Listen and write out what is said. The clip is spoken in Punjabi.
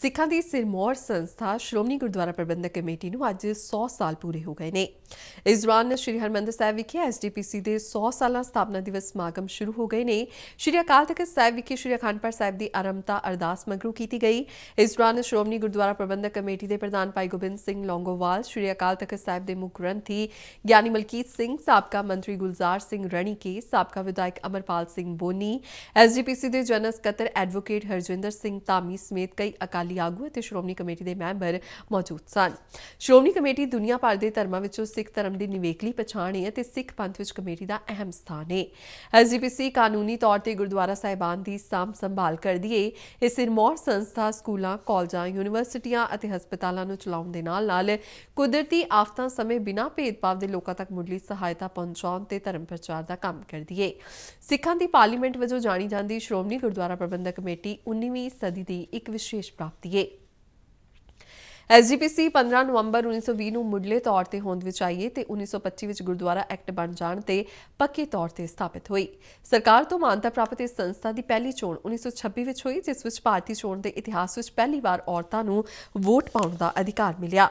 ਸਿੱਖਾਂ ਦੀ ਸਿਰਮੌਰ ਸੰਸਥਾ ਸ਼੍ਰੋਮਣੀ ਗੁਰਦੁਆਰਾ ਪ੍ਰਬੰਧਕ ਕਮੇਟੀ ਨੂੰ ਅੱਜ 100 ਸਾਲ ਪੂਰੇ ਹੋ ਗਏ ਨੇ ਇਸ ਦੌਰਾਨ ਸ੍ਰੀ ਹਰਮੰਦਰ ਸਾਹਿਬ ਵਿਖੇ ਐਸਡੀਪੀਸੀ ਦੇ 100 ਸਾਲਾ ਸਥਾਪਨਾ ਦਿਵਸ ਸਮਾਗਮ ਸ਼ੁਰੂ ਹੋ ਗਏ ਨੇ ਸ੍ਰੀ ਅਕਾਲ ਤਖਤ ਸਾਹਿਬ ਵਿਖੇ ਸ੍ਰੀ ਅਖੰਡਪੁਰ ਸਾਹਿਬ ਦੀ ਆਰੰਭਤਾ ਅਰਦਾਸ ਮਗਰੂ ਕੀਤੀ ਗਈ ਇਸ ਦੌਰਾਨ ਸ਼੍ਰੋਮਣੀ ਗੁਰਦੁਆਰਾ ਪ੍ਰਬੰਧਕ ਕਮੇਟੀ ਦੇ ਪ੍ਰਧਾਨ ਭਾਈ ਗੋਬਿੰਦ ਸਿੰਘ ਲੌਂਗੋਵਾਲ ਸ੍ਰੀ ਅਕਾਲ ਤਖਤ ਸਾਹਿਬ ਦੇ ਮੁੱਖ ਗ੍ਰੰਥੀ ਗਿਆਨੀ ਮਲਕੀਤ ਸਿੰਘ ਸਾਬਕਾ ਮੰਤਰੀ ਗੁਲਜ਼ਾਰ ਸਿੰਘ ਰਣੀ ਕੇ ਸਾਬਕਾ ਵਿਧਾਇਕ ਅਮਰਪਾਲ ਸਿੰਘ ਬੋਨੀ ਐਸਡੀਪੀਸੀ ਦੇ ਜਨਰਲ ਸਕੱਤਰ ਐਡਵੋਕੇਟ ਹਰਜਿੰਦਰ ਸਿੰਘ ਤਾਮੀ ਸਮੇਤ ਕਈ ਅਕਾਲੀ ਅਕਾਲੀ ਆਗੂ ਅਤੇ ਸ਼੍ਰੋਮਣੀ ਕਮੇਟੀ ਦੇ ਮੈਂਬਰ ਮੌਜੂਦ ਸਨ ਸ਼੍ਰੋਮਣੀ ਕਮੇਟੀ ਦੁਨੀਆ ਭਰ ਦੇ ਧਰਮਾਂ ਵਿੱਚੋਂ ਸਿੱਖ ਧਰਮ ਦੀ ਨਿਵੇਕਲੀ ਪਛਾਣ ਹੈ ਤੇ ਸਿੱਖ ਪੰਥ ਵਿੱਚ ਕਮੇਟੀ ਦਾ ਅਹਿਮ ਸਥਾਨ ਹੈ ਐਸਜੀਪੀਸੀ ਕਾਨੂੰਨੀ ਤੌਰ ਤੇ ਗੁਰਦੁਆਰਾ ਸਾਹਿਬਾਨ ਦੀ ਸਾਮ ਸੰਭਾਲ ਕਰਦੀ ਹੈ ਇਹ ਸਿਰਮੌਰ ਸੰਸਥਾ ਸਕੂਲਾਂ ਕਾਲਜਾਂ ਯੂਨੀਵਰਸਿਟੀਆਂ ਅਤੇ ਹਸਪਤਾਲਾਂ ਨੂੰ ਚਲਾਉਣ ਦੇ ਨਾਲ ਨਾਲ ਕੁਦਰਤੀ ਆਫਤਾਂ ਸਮੇਂ ਬਿਨਾਂ ਭੇਦਭਾਵ ਦੇ ਲੋਕਾਂ ਤੱਕ ਮੁੱਢਲੀ ਸਹਾਇਤਾ ਪਹੁੰਚਾਉਣ ਤੇ ਧਰਮ ਪ੍ਰਚਾਰ ਦਾ ਕੰਮ ਕਰਦੀ ਹੈ ਸਿੱਖਾਂ ਦੀ ਪਾਰਲੀਮੈਂਟ ਵਜੋਂ ਜਾਣੀ ਜਾਂਦੀ ਸ਼੍ਰੋਮਣੀ ਗੁਰਦੁਆਰਾ ਪ੍ਰਬੰਧਕ ਕਮੇਟੀ 19ਵੀਂ ਸਦੀ ਦੀ ਇੱਕ ਵਿਸ਼ੇਸ਼ ਪ੍ਰਾਪਤੀ ਦਿੱਤੀਏ ਐਸਜੀਪੀਸੀ 15 ਨਵੰਬਰ 1920 ਨੂੰ ਮੁੱਢਲੇ ਤੌਰ ਤੇ ਹੋਂਦ ਵਿੱਚ ਆਈਏ ਤੇ 1925 ਵਿੱਚ ਗੁਰਦੁਆਰਾ ਐਕਟ ਬਣ ਜਾਣ ਤੇ ਪੱਕੇ ਤੌਰ ਤੇ ਸਥਾਪਿਤ ਹੋਈ ਸਰਕਾਰ ਤੋਂ ਮਾਨਤਾ ਪ੍ਰਾਪਤ ਇਸ ਸੰਸਥਾ ਦੀ ਪਹਿਲੀ ਚੋਣ 1926 ਵਿੱਚ ਹੋਈ ਜਿਸ ਵਿੱਚ ਭਾਰਤੀ ਚੋਣ ਦੇ ਇਤਿਹਾਸ ਵਿੱਚ ਪਹਿਲੀ ਵਾਰ ਔਰਤਾਂ ਨੂੰ ਵੋਟ ਪਾਉਣ ਦਾ ਅਧਿਕਾਰ ਮਿਲਿਆ